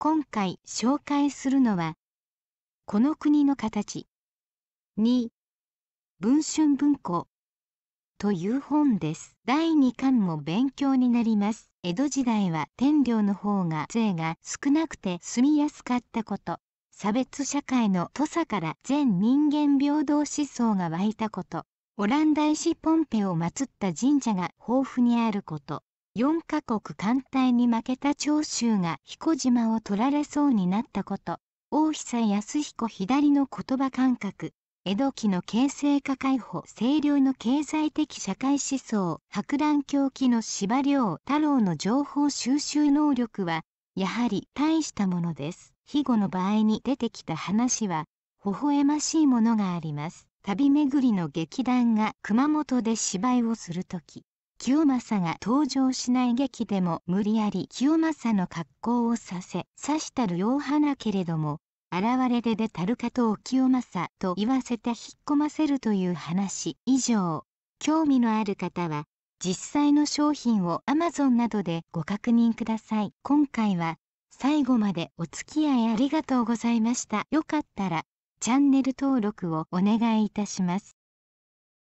今回紹介するのはこの国の形2文春文庫という本です第2巻も勉強になります江戸時代は天領の方が税が少なくて住みやすかったこと差別社会の土佐から全人間平等思想が湧いたことオランダ石ポンペを祀った神社が豊富にあること4カ国艦隊に負けた長州が彦島を取られそうになったこと大久康彦左の言葉感覚江戸期の形成化解放清涼の経済的社会思想博覧狂気の司馬遼太郎の情報収集能力はやはり大したものです肥後の場合に出てきた話は微笑ましいものがあります旅巡りの劇団が熊本で芝居をする時清正が登場しない劇でも無理やり清正の格好をさせ刺したるようなけれども現れででたるかと清正と言わせて引っ込ませるという話以上興味のある方は実際の商品を Amazon などでご確認ください今回は最後までお付き合いありがとうございましたよかったらチャンネル登録をお願いいたします